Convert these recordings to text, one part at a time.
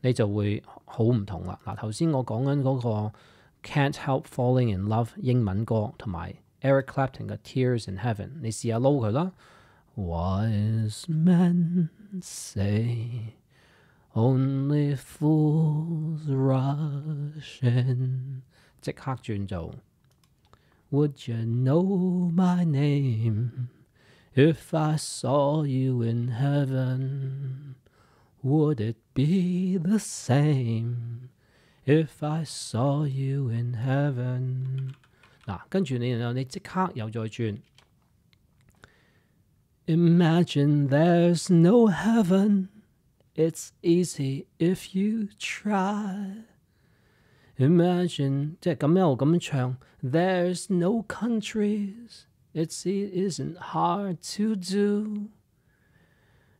你就會好唔同啦。嗱，頭先我講緊嗰個 Can't Help Falling in Love 英文歌，同埋 Eric Clapton 嘅 Tears in Heaven，你試下撈佢啦。Wise men say only fools rush in，即刻轉做 Would you know my name if I saw you in heaven？would it be the same if I saw you in Imagine there's no heaven. It's easy if you try. Imagine There's no countries. It isn't hard to do.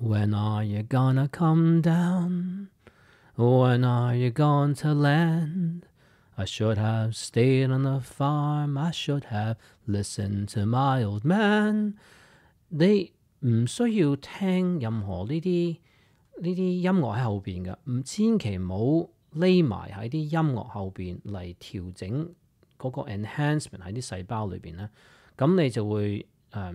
When are you gonna come down? When are you going to land? I should have stayed on the farm. I should have listened to my old man。你唔需要聽任何呢啲呢啲音樂喺後邊嘅，唔千祈唔好匿埋喺啲音樂後邊嚟調整嗰個 enhancement 喺啲細胞裏邊咧。咁你就會誒、呃、